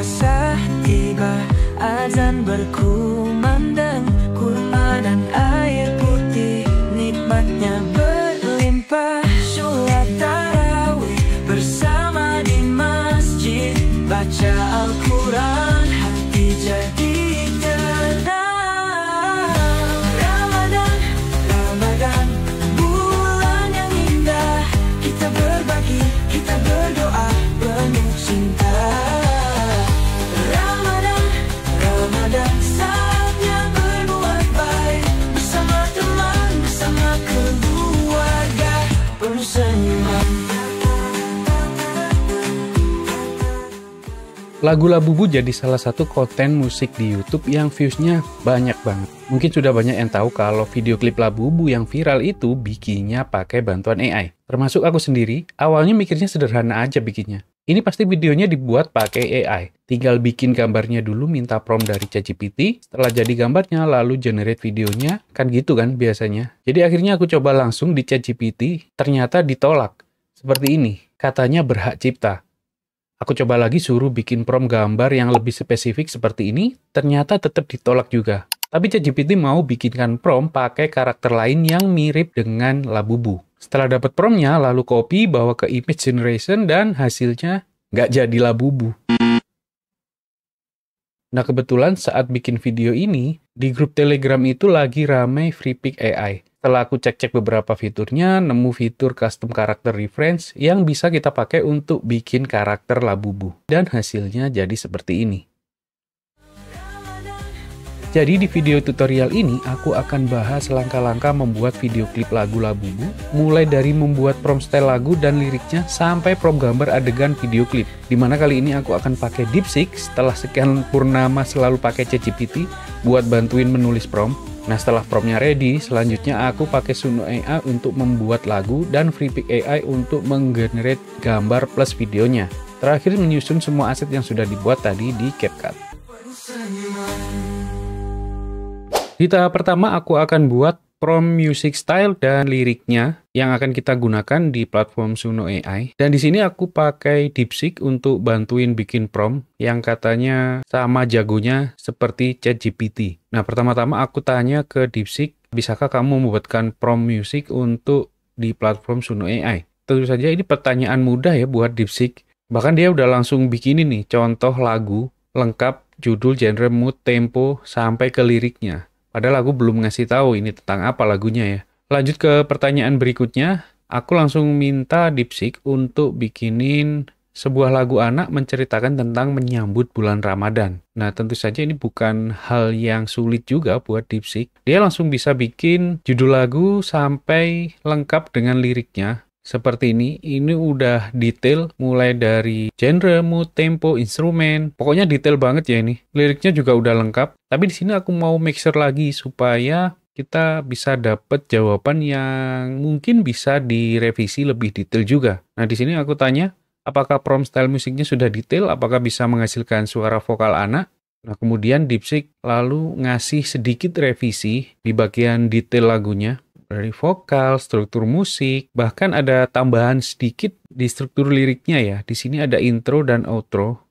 puasa tiba Azan berkumandang Quran dan air putih Nikmatnya berlimpah Sholat tarawih bersama di masjid Baca Al-Quran hati jadi Lagu Labubu jadi salah satu konten musik di YouTube yang viewsnya banyak banget. Mungkin sudah banyak yang tahu kalau video klip Labu Bu yang viral itu bikinnya pakai bantuan AI. Termasuk aku sendiri, awalnya mikirnya sederhana aja bikinnya. Ini pasti videonya dibuat pakai AI. Tinggal bikin gambarnya dulu minta prompt dari ChatGPT, setelah jadi gambarnya lalu generate videonya, kan gitu kan biasanya. Jadi akhirnya aku coba langsung di ChatGPT, ternyata ditolak. Seperti ini, katanya berhak cipta. Aku coba lagi suruh bikin prom gambar yang lebih spesifik seperti ini, ternyata tetap ditolak juga. Tapi ChatGPT mau bikinkan prom pakai karakter lain yang mirip dengan Labubu. Setelah dapat promnya, lalu copy, bawa ke image generation, dan hasilnya nggak jadi Labubu. Nah kebetulan saat bikin video ini, di grup Telegram itu lagi ramai free pick AI. Setelah aku cek-cek beberapa fiturnya, nemu fitur custom karakter reference yang bisa kita pakai untuk bikin karakter Labubu. Dan hasilnya jadi seperti ini. Jadi di video tutorial ini aku akan bahas langkah-langkah membuat video klip lagu Labubu, mulai dari membuat prompt style lagu dan liriknya sampai prompt gambar adegan video klip. Dimana kali ini aku akan pakai DeepSeek setelah sekian purnama selalu pakai ChatGPT buat bantuin menulis prompt. Nah setelah promptnya ready, selanjutnya aku pakai Suno AI untuk membuat lagu dan FreePic AI untuk menggenerate gambar plus videonya. Terakhir menyusun semua aset yang sudah dibuat tadi di CapCut. Di tahap pertama aku akan buat prom music style dan liriknya yang akan kita gunakan di platform Suno AI. Dan di sini aku pakai DeepSeek untuk bantuin bikin prom yang katanya sama jagonya seperti ChatGPT. Nah, pertama-tama aku tanya ke DeepSeek, bisakah kamu membuatkan prom music untuk di platform Suno AI? Tentu saja ini pertanyaan mudah ya buat DeepSeek. Bahkan dia udah langsung bikin ini, nih contoh lagu lengkap, judul, genre, mood, tempo, sampai ke liriknya. Padahal aku belum ngasih tahu ini tentang apa lagunya ya. Lanjut ke pertanyaan berikutnya. Aku langsung minta Dipsik untuk bikinin sebuah lagu anak menceritakan tentang menyambut bulan Ramadan. Nah, tentu saja ini bukan hal yang sulit juga buat Dipsik. Dia langsung bisa bikin judul lagu sampai lengkap dengan liriknya seperti ini ini udah detail mulai dari genre mood tempo instrumen pokoknya detail banget ya ini liriknya juga udah lengkap tapi di sini aku mau mixer lagi supaya kita bisa dapat jawaban yang mungkin bisa direvisi lebih detail juga nah di sini aku tanya apakah prom style musiknya sudah detail apakah bisa menghasilkan suara vokal anak Nah, kemudian Dipsik lalu ngasih sedikit revisi di bagian detail lagunya dari vokal, struktur musik, bahkan ada tambahan sedikit di struktur liriknya ya. Di sini ada intro dan outro.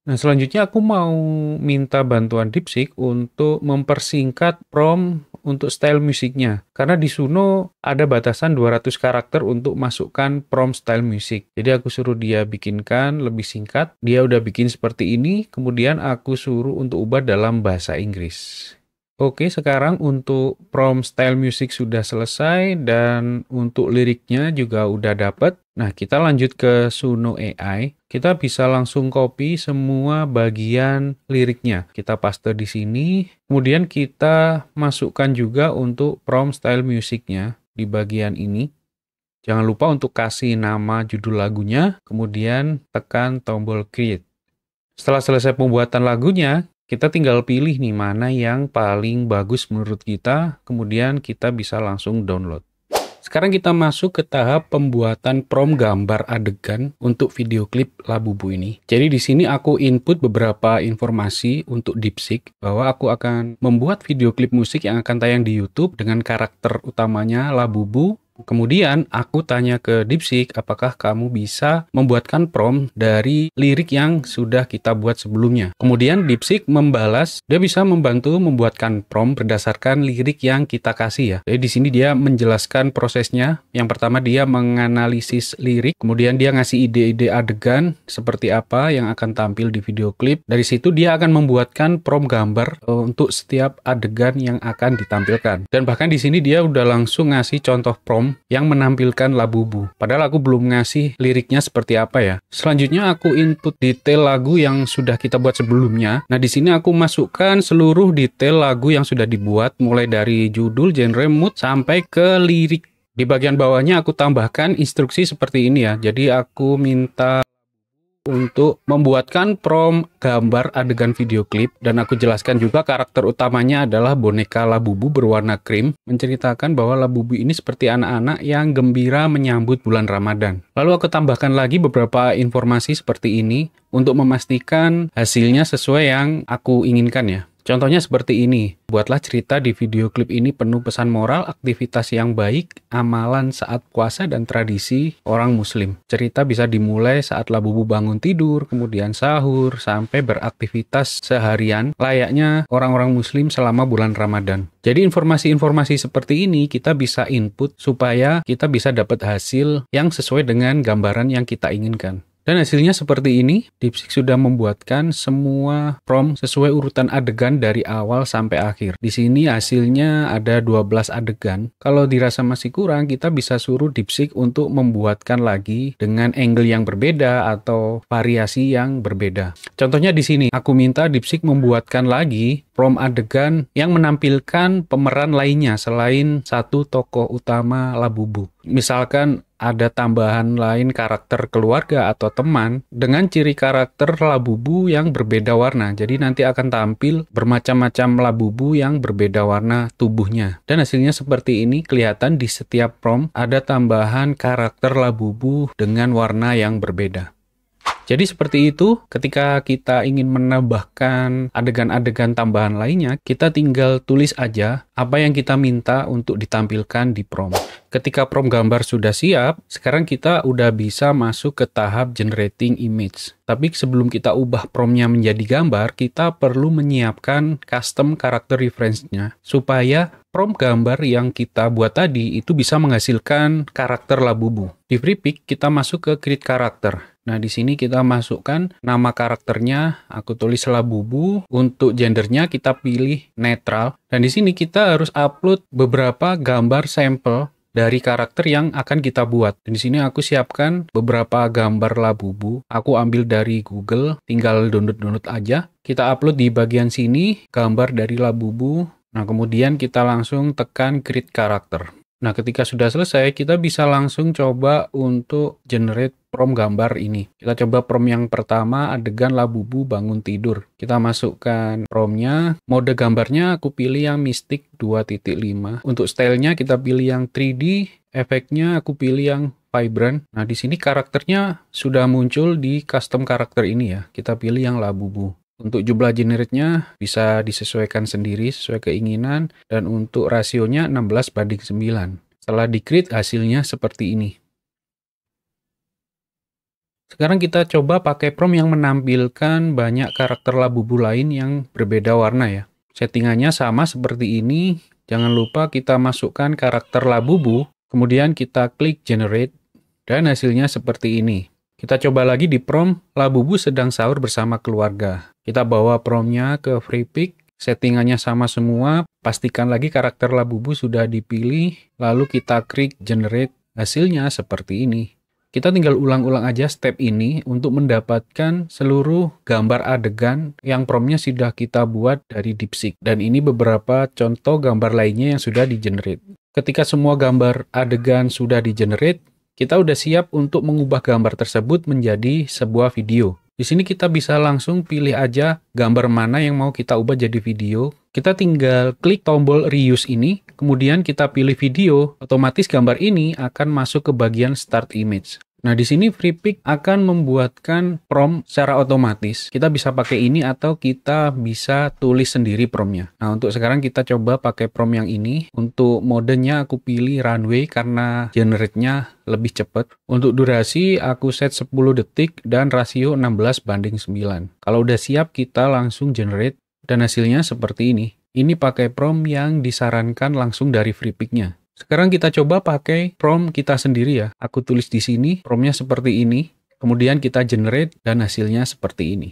Nah, selanjutnya aku mau minta bantuan Dipsik untuk mempersingkat prom untuk style musiknya. Karena di Suno ada batasan 200 karakter untuk masukkan prom style musik. Jadi aku suruh dia bikinkan lebih singkat. Dia udah bikin seperti ini, kemudian aku suruh untuk ubah dalam bahasa Inggris. Oke, sekarang untuk Prom style music sudah selesai dan untuk liriknya juga udah dapet. Nah, kita lanjut ke Suno AI. Kita bisa langsung copy semua bagian liriknya. Kita paste di sini. Kemudian kita masukkan juga untuk Prom style musicnya di bagian ini. Jangan lupa untuk kasih nama judul lagunya, kemudian tekan tombol create. Setelah selesai pembuatan lagunya, kita tinggal pilih nih mana yang paling bagus menurut kita, kemudian kita bisa langsung download. Sekarang kita masuk ke tahap pembuatan prom gambar adegan untuk video klip Labubu ini. Jadi di sini aku input beberapa informasi untuk DeepSeek bahwa aku akan membuat video klip musik yang akan tayang di YouTube dengan karakter utamanya Labubu Kemudian aku tanya ke DeepSeek apakah kamu bisa membuatkan prom dari lirik yang sudah kita buat sebelumnya. Kemudian DeepSeek membalas dia bisa membantu membuatkan prom berdasarkan lirik yang kita kasih ya. Jadi di sini dia menjelaskan prosesnya. Yang pertama dia menganalisis lirik, kemudian dia ngasih ide-ide adegan seperti apa yang akan tampil di video klip. Dari situ dia akan membuatkan prom gambar e, untuk setiap adegan yang akan ditampilkan. Dan bahkan di sini dia udah langsung ngasih contoh prom yang menampilkan labubu. Padahal aku belum ngasih liriknya seperti apa ya. Selanjutnya aku input detail lagu yang sudah kita buat sebelumnya. Nah, di sini aku masukkan seluruh detail lagu yang sudah dibuat mulai dari judul, genre, mood sampai ke lirik. Di bagian bawahnya aku tambahkan instruksi seperti ini ya. Jadi aku minta untuk membuatkan prom gambar adegan video klip dan aku jelaskan juga karakter utamanya adalah boneka Labubu berwarna krim menceritakan bahwa Labubu ini seperti anak-anak yang gembira menyambut bulan Ramadan. Lalu aku tambahkan lagi beberapa informasi seperti ini untuk memastikan hasilnya sesuai yang aku inginkan ya. Contohnya seperti ini, buatlah cerita di video klip ini penuh pesan moral, aktivitas yang baik, amalan saat puasa dan tradisi orang muslim. Cerita bisa dimulai saat labu labubu bangun tidur, kemudian sahur, sampai beraktivitas seharian layaknya orang-orang muslim selama bulan Ramadan. Jadi informasi-informasi seperti ini kita bisa input supaya kita bisa dapat hasil yang sesuai dengan gambaran yang kita inginkan. Dan hasilnya seperti ini, DeepSeek sudah membuatkan semua prompt sesuai urutan adegan dari awal sampai akhir. Di sini hasilnya ada 12 adegan. Kalau dirasa masih kurang, kita bisa suruh DeepSeek untuk membuatkan lagi dengan angle yang berbeda atau variasi yang berbeda. Contohnya di sini, aku minta DeepSeek membuatkan lagi prom adegan yang menampilkan pemeran lainnya selain satu tokoh utama Labubu. Misalkan ada tambahan lain karakter keluarga atau teman dengan ciri karakter labubu yang berbeda warna. Jadi nanti akan tampil bermacam-macam labubu yang berbeda warna tubuhnya. Dan hasilnya seperti ini kelihatan di setiap prom ada tambahan karakter labubu dengan warna yang berbeda. Jadi seperti itu, ketika kita ingin menambahkan adegan-adegan tambahan lainnya, kita tinggal tulis aja apa yang kita minta untuk ditampilkan di Prom. Ketika Prom gambar sudah siap, sekarang kita udah bisa masuk ke tahap generating image. Tapi sebelum kita ubah Promnya menjadi gambar, kita perlu menyiapkan custom character reference-nya supaya Prom gambar yang kita buat tadi itu bisa menghasilkan karakter labubu. Di FreePick, kita masuk ke create character. Nah, di sini kita masukkan nama karakternya, aku tulis Labubu. Untuk gendernya kita pilih netral. Dan di sini kita harus upload beberapa gambar sampel dari karakter yang akan kita buat. Dan di sini aku siapkan beberapa gambar labubu. Aku ambil dari Google, tinggal download-download aja. Kita upload di bagian sini gambar dari labubu. Nah, kemudian kita langsung tekan create karakter. Nah, ketika sudah selesai, kita bisa langsung coba untuk generate prom gambar ini. Kita coba prom yang pertama, adegan Labubu bangun tidur. Kita masukkan promnya, mode gambarnya aku pilih yang Mystic 2.5. Untuk stylenya kita pilih yang 3D, efeknya aku pilih yang vibrant. Nah, di sini karakternya sudah muncul di custom karakter ini ya. Kita pilih yang Labubu. Untuk jumlah generate-nya bisa disesuaikan sendiri sesuai keinginan dan untuk rasionya 16 banding 9. Setelah dikrit hasilnya seperti ini. Sekarang kita coba pakai prom yang menampilkan banyak karakter labubu lain yang berbeda warna ya. Settingannya sama seperti ini. Jangan lupa kita masukkan karakter labubu, kemudian kita klik generate dan hasilnya seperti ini. Kita coba lagi di prom, labubu sedang sahur bersama keluarga. Kita bawa promnya ke free pick, settingannya sama semua, pastikan lagi karakter Labubu sudah dipilih, lalu kita klik generate, hasilnya seperti ini. Kita tinggal ulang-ulang aja step ini untuk mendapatkan seluruh gambar adegan yang promnya sudah kita buat dari DeepSeek. Dan ini beberapa contoh gambar lainnya yang sudah di-generate. Ketika semua gambar adegan sudah di-generate, kita udah siap untuk mengubah gambar tersebut menjadi sebuah video. Di sini kita bisa langsung pilih aja gambar mana yang mau kita ubah jadi video. Kita tinggal klik tombol reuse ini, kemudian kita pilih video, otomatis gambar ini akan masuk ke bagian start image. Nah, di sini free akan membuatkan prompt secara otomatis. Kita bisa pakai ini atau kita bisa tulis sendiri promptnya. Nah, untuk sekarang kita coba pakai prompt yang ini. Untuk modenya aku pilih runway karena generate-nya lebih cepat. Untuk durasi aku set 10 detik dan rasio 16 banding 9. Kalau udah siap kita langsung generate dan hasilnya seperti ini. Ini pakai prompt yang disarankan langsung dari free nya sekarang kita coba pakai prompt kita sendiri ya. Aku tulis di sini, promnya seperti ini. Kemudian kita generate dan hasilnya seperti ini.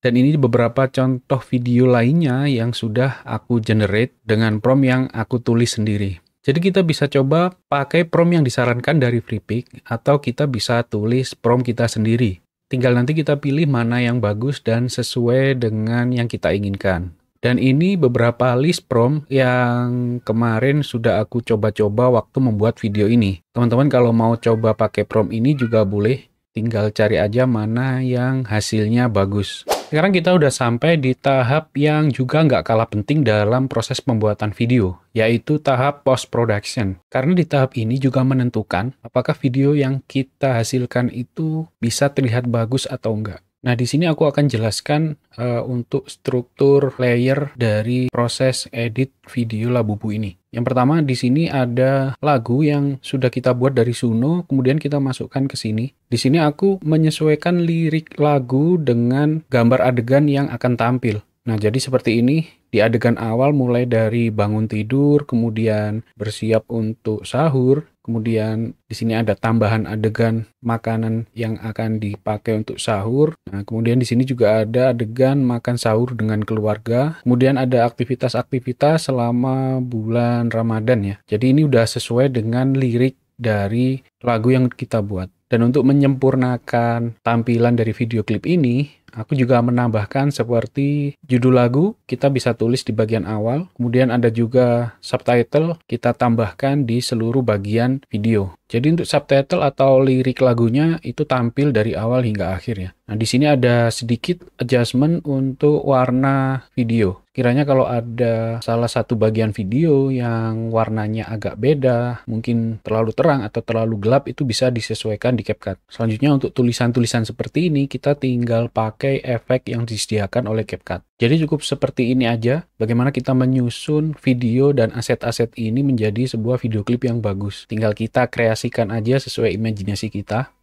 Dan ini beberapa contoh video lainnya yang sudah aku generate dengan prom yang aku tulis sendiri. Jadi kita bisa coba pakai prom yang disarankan dari Freepik atau kita bisa tulis prom kita sendiri. Tinggal nanti kita pilih mana yang bagus dan sesuai dengan yang kita inginkan. Dan ini beberapa list prom yang kemarin sudah aku coba-coba waktu membuat video ini. Teman-teman kalau mau coba pakai prom ini juga boleh. Tinggal cari aja mana yang hasilnya bagus. Sekarang kita udah sampai di tahap yang juga nggak kalah penting dalam proses pembuatan video, yaitu tahap post-production. Karena di tahap ini juga menentukan apakah video yang kita hasilkan itu bisa terlihat bagus atau enggak. Nah, di sini aku akan jelaskan uh, untuk struktur layer dari proses edit video Labubu ini. Yang pertama, di sini ada lagu yang sudah kita buat dari Suno, kemudian kita masukkan ke sini. Di sini aku menyesuaikan lirik lagu dengan gambar adegan yang akan tampil. Nah, jadi seperti ini. Di adegan awal mulai dari bangun tidur, kemudian bersiap untuk sahur, Kemudian di sini ada tambahan adegan makanan yang akan dipakai untuk sahur. Nah, kemudian di sini juga ada adegan makan sahur dengan keluarga. Kemudian ada aktivitas-aktivitas selama bulan Ramadan ya. Jadi ini udah sesuai dengan lirik dari lagu yang kita buat. Dan untuk menyempurnakan tampilan dari video klip ini, Aku juga menambahkan seperti judul lagu, kita bisa tulis di bagian awal. Kemudian ada juga subtitle, kita tambahkan di seluruh bagian video. Jadi untuk subtitle atau lirik lagunya itu tampil dari awal hingga akhir ya. Nah, di sini ada sedikit adjustment untuk warna video. Kiranya kalau ada salah satu bagian video yang warnanya agak beda, mungkin terlalu terang atau terlalu gelap itu bisa disesuaikan di CapCut. Selanjutnya untuk tulisan-tulisan seperti ini kita tinggal pakai efek yang disediakan oleh CapCut. Jadi cukup seperti ini aja bagaimana kita menyusun video dan aset-aset ini menjadi sebuah video klip yang bagus. Tinggal kita kreasikan aja sesuai imajinasi kita.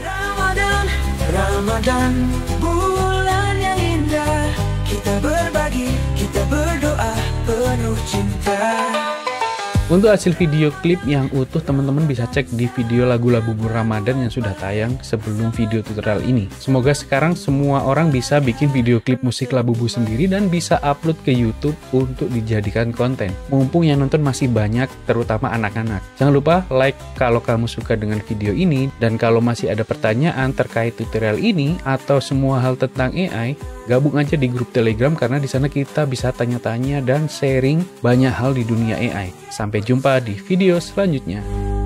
Ramadan, Ramadan. Untuk hasil video klip yang utuh teman-teman bisa cek di video lagu-lagu bubur Ramadan yang sudah tayang sebelum video tutorial ini. Semoga sekarang semua orang bisa bikin video klip musik labubu sendiri dan bisa upload ke YouTube untuk dijadikan konten. Mumpung yang nonton masih banyak terutama anak-anak. Jangan lupa like kalau kamu suka dengan video ini dan kalau masih ada pertanyaan terkait tutorial ini atau semua hal tentang AI gabung aja di grup Telegram karena di sana kita bisa tanya-tanya dan sharing banyak hal di dunia AI. Sampai jumpa di video selanjutnya.